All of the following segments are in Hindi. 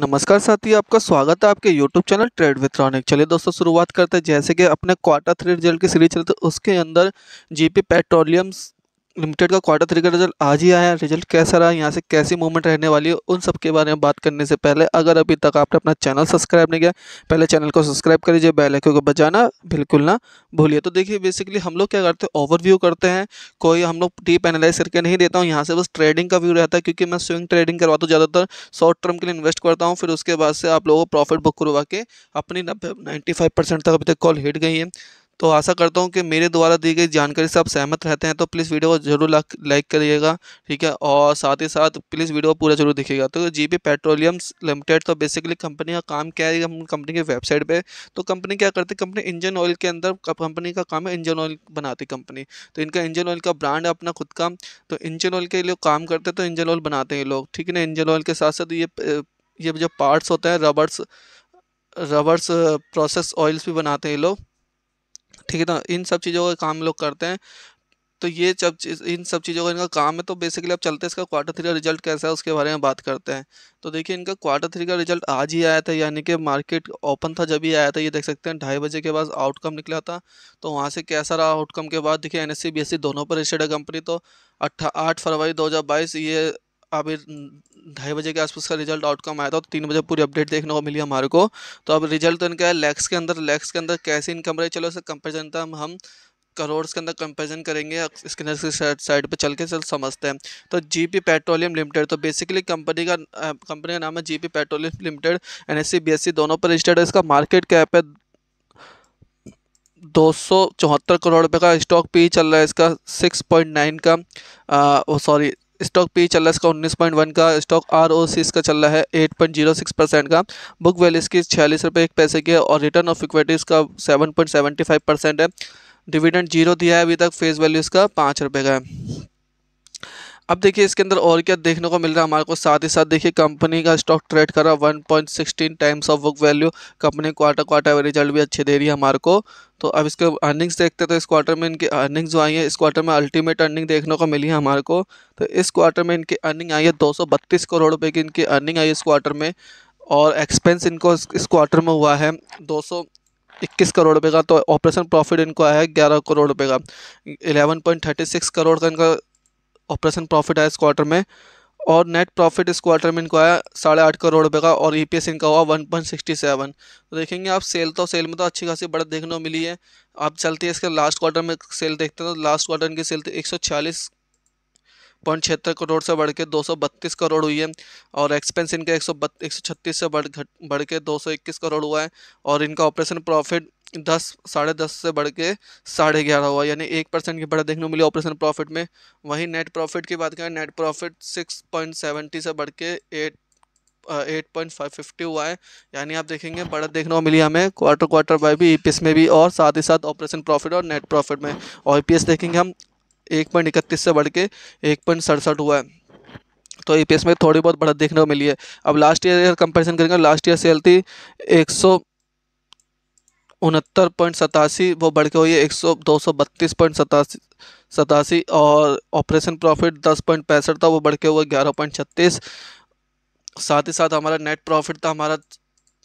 नमस्कार साथी आपका स्वागत है आपके YouTube channel trade with Ronik चलिए दोस्तों शुरुआत करते हैं जैसे कि अपने क्वार्टर थ्री रिजल्ट की सीरीज चलते तो उसके अंदर जीपी पेट्रोलियम लिमिटेड का क्वार्टर थ्री का रिजल्ट आज ही आया रिजल्ट कैसा रहा यहाँ से कैसी मूवमेंट रहने वाली है उन सब के बारे में बात करने से पहले अगर अभी तक आपने अपना चैनल सब्सक्राइब नहीं किया पहले चैनल को सब्सक्राइब कर लीजिए बेल आइकन को बजाना बिल्कुल ना भूलिए तो देखिए बेसिकली हम लोग क्या करते हैं ओवरव्यू करते हैं कोई हम लोग डीप एनालाइज करके नहीं देता हूँ यहाँ से बस ट्रेडिंग का व्यू रहता है क्योंकि मैं स्विंग ट्रेडिंग करवाता हूँ ज़्यादातर शॉर्ट टर्म के लिए इन्वेस्ट करता हूँ फिर उसके बाद से आप लोगों को प्रॉफिट बुक करवा के अपनी नब्बे नाइन्टी फाइव परसेंट तक अभी तक कॉल हिट गई है तो आशा करता हूँ कि मेरे द्वारा दी गई जानकारी से आप सहमत रहते हैं तो प्लीज़ वीडियो को जरूर लाइक करिएगा ठीक है और साथ ही साथ प्लीज़ वीडियो को पूरा जरूर दिखेगा तो जी पी पेट्रोलियम लिमिटेड तो बेसिकली कंपनी का काम क्या है हम कंपनी की वेबसाइट पर तो कंपनी क्या करती है कंपनी इंजन ऑयल के अंदर कंपनी का काम है इंजन ऑयल बनाती कंपनी तो इनका इंजन ऑयल का ब्रांड है अपना खुद का तो इंजन ऑयल के लिए काम करते हैं तो इंजन ऑयल बनाते हैं लोग ठीक है ना इंजन ऑयल के साथ साथ ये ये जो पार्ट्स होते हैं रबर्स रबर्स प्रोसेस ऑयल्स भी बनाते हैं लोग ठीक है ना तो इन सब चीज़ों का काम लोग करते हैं तो ये सब चीज़ इन सब चीज़ों का इनका काम है तो बेसिकली अब चलते हैं इसका क्वार्टर थ्री का रिजल्ट कैसा है उसके बारे में बात करते हैं तो देखिए इनका क्वार्टर थ्री का रिजल्ट आज ही आया था यानी कि मार्केट ओपन था जब ही आया था ये देख सकते हैं ढाई बजे के बाद आउटकम निकला था तो वहाँ से कैसा रहा आउटकम के बाद देखिए एन एस दोनों पर रिस्टेड है कंपनी तो अट्ठा आठ फरवरी दो ये अभी ढाई बजे के आसपास का रिजल्ट आउटकम आया था तो तीन बजे पूरी अपडेट देखने को मिली हमारे को तो अब रिजल्ट तो इनका है लैक्स के अंदर लैक्स के अंदर कैसे इनकम रही चलो इसका कंपेरिजन था हम, हम करोड़ के अंदर कंपेरिजन करेंगे इसके की साइड पर चल के चल समझते हैं तो जीपी पेट्रोलियम लिमिटेड तो बेसिकली कंपनी का कंपनी का नाम है GP petroleum limited N S दोनों पर रजिस्टर्ड है इसका मार्केट कैप है दो सौ चौहत्तर करोड़ रुपये का स्टॉक पी e चल रहा है इसका सिक्स पॉइंट नाइन का सॉरी स्टॉक पी चल रहा है इसका उन्नीस पॉइंट वन का स्टॉक आर ओ सी इसका चल रहा है eight point zero six percent का बुक वैल्यू इसकी छियालीस रुपये एक पैसे की है और रिटर्न ऑफ इक्विटी इसका seven point seventy five percent है डिविडेंड जीरो दिया है अभी तक फेस वैल्यू इसका पाँच रुपये का है अब देखिए इसके अंदर और क्या देखने को मिल रहा है हमारे को साथ ही साथ देखिए कंपनी का स्टॉक ट्रेड कर रहा है sixteen times of book value company quarter quarter result भी अच्छे दे रही है हमारे को तो अब इसके अर्निंग्स देखते तो इस क्वार्टर में इनकी अर्निंग्स जो आई है इस क्वार्टर में अल्टीमेट अर्निंग देखने को मिली है हमारे को तो इस क्वार्टर में इनकी अर्निंग आई है बत्तीस करोड़ रुपये की इनकी अर्निंग आई है इस क्वार्टर में और एक्सपेंस इनको इस क्वार्टर में हुआ है दो इक्कीस करोड़ रुपये का तो ऑपरेशन प्रॉफिट इनको आया है ग्यारह करोड़ रुपये का eleven point thirty six crore का इनका ऑपरेशन प्रॉफिट आया इस क्वार्टर में और नेट प्रॉफिट इस क्वार्टर में इनको आया साढ़े आठ करोड़ रुपये का और ईपीएस e इनका हुआ वन पॉइंट सिक्सटी सेवन तो देखेंगे आप सेल तो सेल में तो अच्छी खासी बढ़त देखने को मिली है आप चलते हैं इसके लास्ट क्वार्टर में सेल देखते हैं तो लास्ट क्वार्टर इनकी सेल एक सौ छियालीस पॉइंट छिहत्तर करोड़ से बढ़ के दो सौ बत्तीस करोड़ हुई है और एक्सपेंस इनका एक सौ एक सौ छत्तीस से बढ़ घट बढ़ के दो सौ इक्कीस करोड़ हुआ है और इनका ऑपरेशन प्रॉफिट दस साढ़े दस से बढ़ के साढ़े ग्यारह हुआ यानी एक परसेंट की बढ़त देखने को मिली ऑपरेशन प्रॉफिट में वहीं नेट प्रॉफिट की बात करें net profit six point seventy से बढ़ के eight eight point five fifty हुआ है यानी आप देखेंगे बढ़त देखने को मिली हमें क्वार्टर क्वार्टर बाय भी ई e में भी और साथ ही साथ ऑपरेशन प्रॉफिट और नेट प्रॉफिट में और ई e देखेंगे हम एक पॉइंट इकतीस से बढ़ के एक पॉइंट सड़सठ हुआ है तो ई e में थोड़ी बहुत बढ़त देखने को मिली है अब लास्ट ईयर कंपेरिजन करेंगे लास्ट ईयर सेल थी एक सौ उनहत्तर पॉइंट सतासी वो बढ़ के हुई है एक सौ दो सौ बत्तीस पॉइंट सतासी सतासी और ऑपरेशन प्रॉफिट दस पॉइंट पैंसठ था वो बढ़ के हुआ ग्यारह पॉइंट छत्तीस साथ ही साथ हमारा नेट प्रॉफिट था हमारा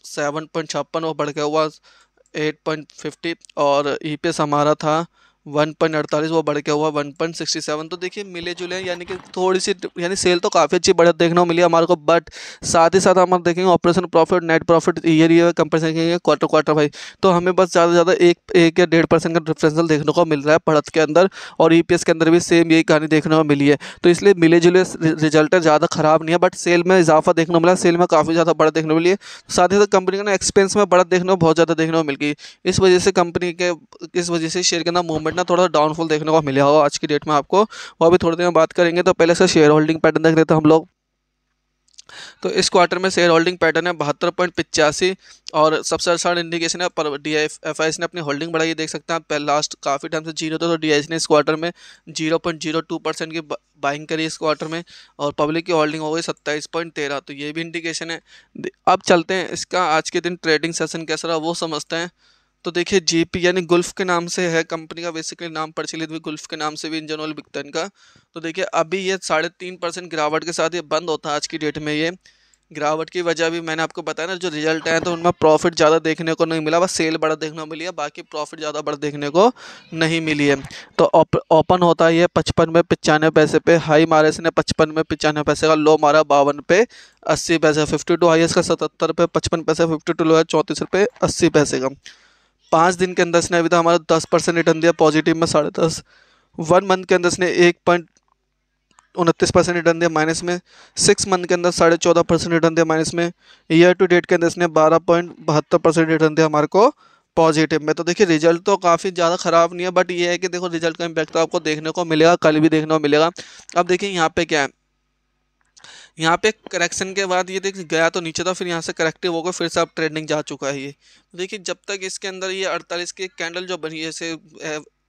सेवन पॉइंट छप्पन वो बढ़ के हुआ एट पॉइंट फिफ्टी और ई हमारा था वन पॉइंट अड़तालीस वो बढ़ के हुआ वन पॉइंट सिक्सटी सेवन तो देखिए मिले जुले यानी कि थोड़ी सी यानी सेल तो काफ़ी अच्छी बढ़त देखने को मिली हमारे को बट साथ ही साथ हम देखेंगे operation profit net profit year year comparison करेंगे क्वार्टर क्वार्टर भाई तो हमें बस ज़्यादा से ज़्यादा एक एक या डेढ़ परसेंट का डिफ्रेंसल देखने को मिल रहा है बढ़त के अंदर और ई e के अंदर भी सेम यही कहानी देखने को मिली है तो इसलिए मिले जुले रिजल्ट ज़्यादा ख़राब नहीं है बट सेल में इजाफा देखने को मिला सेल में काफ़ी ज़्यादा बढ़त देखने को मिली है साथ ही साथ कंपनी का एक्सपेंस में बढ़त देखने को बहुत ज़्यादा देखने को मिल गई इस वजह से कंपनी के इस वजह से शेयर के अंदर मूवमेंट ना थोड़ा सा डाउनफॉल देखने को मिला होगा आज की डेट में आपको वो भी थोड़ी देर में बात करेंगे तो पहले से शेयर होल्डिंग पैटर्न देख लेते हम लोग तो इस क्वार्टर में शेयर होल्डिंग पैटर्न है बहत्तर पॉइंट पिचासी और सबसे अच्छा इंडिकेशन है पर डी एफ ने अपनी होल्डिंग बढ़ाई देख सकते हैं पहले लास्ट काफ़ी टाइम से जीरो था तो डी आई ने इस क्वार्टर में zero point zero two percent की बाइंग करी इस क्वार्टर में और पब्लिक की होल्डिंग हो गई सत्ताईस पॉइंट तेरह तो ये भी इंडिकेशन है अब चलते हैं इसका आज के दिन ट्रेडिंग सेशन कैसा रहा वो समझते हैं तो देखिए जेपी यानी गुल्फ के नाम से है कंपनी का बेसिकली नाम प्रचलित भी गुल्फ के नाम से भी इंजन ऑयल बिकता है इनका तो देखिए अभी ये साढ़े तीन परसेंट गिरावट के साथ ये बंद होता है आज की डेट में ये गिरावट की वजह भी मैंने आपको बताया ना जो रिजल्ट आए तो उनमें प्रॉफिट ज़्यादा देखने को नहीं मिला बस सेल बड़ा देखने को मिली है बाकी प्रॉफिट ज़्यादा बड़ा देखने को नहीं मिली है तो ओपन होता है पचपन में पचानवे पैसे पे हाई से इसने पचपन में पचानवे पैसे का लो मारा बावन पे अस्सी पैसे फिफ्टी टू हाई इसका सतहत्तर पे पचपन पैसे फिफ्टी टू लो है चौंतीस रुपये अस्सी पैसे का पाँच दिन के अंदर इसने अभी तक हमारा दस परसेंट रिटर्न दिया पॉजिटिव में साढ़े दस वन मंथ के अंदर इसने एक पॉइंट उनतीस परसेंट रिटर्न दिया माइनस में सिक्स मंथ के अंदर साढ़े चौदह परसेंट रिटर्न दिया माइनस में ईयर टू डेट के अंदर इसने बारह पॉइंट बहत्तर परसेंट रिटर्न दिया हमारे को पॉजिटिव में तो देखिए रिजल्ट तो काफ़ी ज़्यादा ख़राब नहीं है बट ये है कि देखो रिजल्ट का इम्पैक्ट तो आपको देखने को मिलेगा कल भी देखने को मिलेगा अब देखिए यहाँ पे क्या है यहाँ पे करेक्शन के बाद ये देख गया तो नीचे था फिर यहाँ से करेक्टिव होकर फिर से अब ट्रेडिंग जा चुका है ये देखिए जब तक इसके अंदर ये अड़तालीस के कैंडल जो बनी है से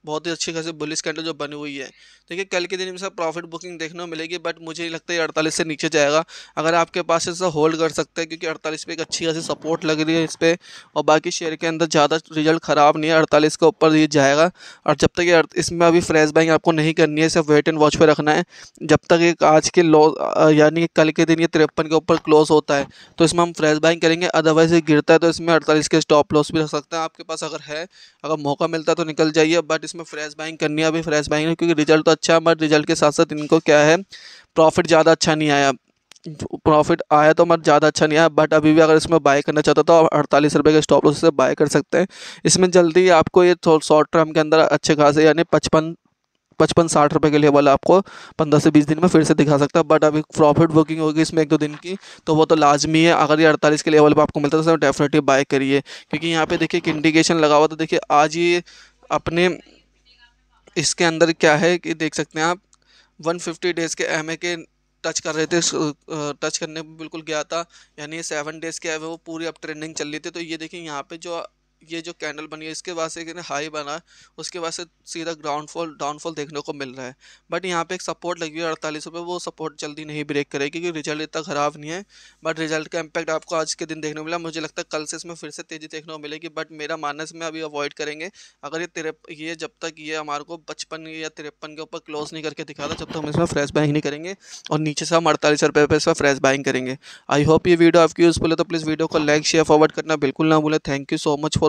बहुत ही अच्छी खासी बुलिस कैंडल जो बनी हुई है देखिए कल के दिन में सर प्रॉफिट बुकिंग देखने को मिलेगी बट मुझे नहीं लगता है अड़तालीस से नीचे जाएगा अगर आपके पास इसे होल्ड कर सकते हैं क्योंकि अड़तालीस पे एक अच्छी खासी सपोर्ट लग रही है इस पर और बाकी शेयर के अंदर ज़्यादा रिजल्ट ख़राब नहीं है अड़तालीस के ऊपर ये जाएगा और जब तक ये इसमें अभी फ्रेश बाइंग आपको नहीं करनी है सिर्फ वेट एंड वॉच पर रखना है जब तक एक आज के लो यानी कल के दिन ये तिरपन के ऊपर क्लोज होता है तो इसमें हम फ्रेश बाइंग करेंगे अदरवाइज़ ये गिरता है तो इसमें अड़तालीस के स्टॉप लॉस भी रख सकते हैं आपके पास अगर है अगर मौका मिलता है तो निकल जाइए बट इसमें फ्रेश बाइंग करनी है अभी फ्रेश बाइंग क्योंकि रिजल्ट तो अच्छा है बट रिजल्ट के साथ साथ इनको क्या है प्रॉफिट ज़्यादा अच्छा नहीं आया प्रॉफिट आया तो मत ज़्यादा अच्छा नहीं आया बट अभी भी अगर इसमें बाय करना चाहता तो आप अड़तालीस रुपये के स्टॉप लॉस से बाय कर सकते हैं इसमें जल्दी आपको ये शॉर्ट टर्म के अंदर अच्छे खासे यानी पचपन पचपन साठ रुपये के लेवल आपको पंद्रह से बीस दिन में फिर से दिखा सकता है बट अभी प्रॉफिट बुकिंग होगी इसमें एक दो दिन की तो वो तो लाजमी है अगर ये अड़तालीस के लेवल पर आपको मिलता है तो डेफिनेटली बाय करिए क्योंकि यहाँ पे देखिए एक इंडिकेशन लगा हुआ तो देखिए आज ये अपने इसके अंदर क्या है कि देख सकते हैं आप 150 डेज़ के एम के टच कर रहे थे टच करने में बिल्कुल गया था यानी सेवन डेज़ के एम वो पूरी अब ट्रेंडिंग चल रही थी तो ये देखिए यहाँ पे जो ये जो कैंडल बनी है इसके बाद से एक हाई बना उसके बाद से सीधा ग्राउंड फॉल डाउनफॉल देखने को मिल रहा है बट यहाँ पे एक सपोर्ट लगी हुई है अड़तालीस रुपये वो सपोर्ट जल्दी नहीं ब्रेक करेगी क्योंकि रिजल्ट इतना ख़राब नहीं है बट रिजल्ट का इम्पैक्ट आपको आज के दिन देखने को मिला मुझे लगता है कल से इसमें फिर से तेज़ी देखने को मिलेगी बट मेरा मानना इसमें अभी अवॉइड करेंगे अगर ये तिरप ये जब तक ये हमारे को पचपन या तिरपन के ऊपर क्लोज नहीं करके दिखा तब जब तक हम इसमें फ्रेश बाइंग नहीं करेंगे और नीचे से हम अड़तालीस रुपये पर इसमें फ्रेश बाइंग करेंगे आई होप ये वीडियो आपकी यूज़फुल है तो प्लीज़ वीडियो को लाइक शेयर फॉरवर्ड करना बिल्कुल ना भूलें thank you so much for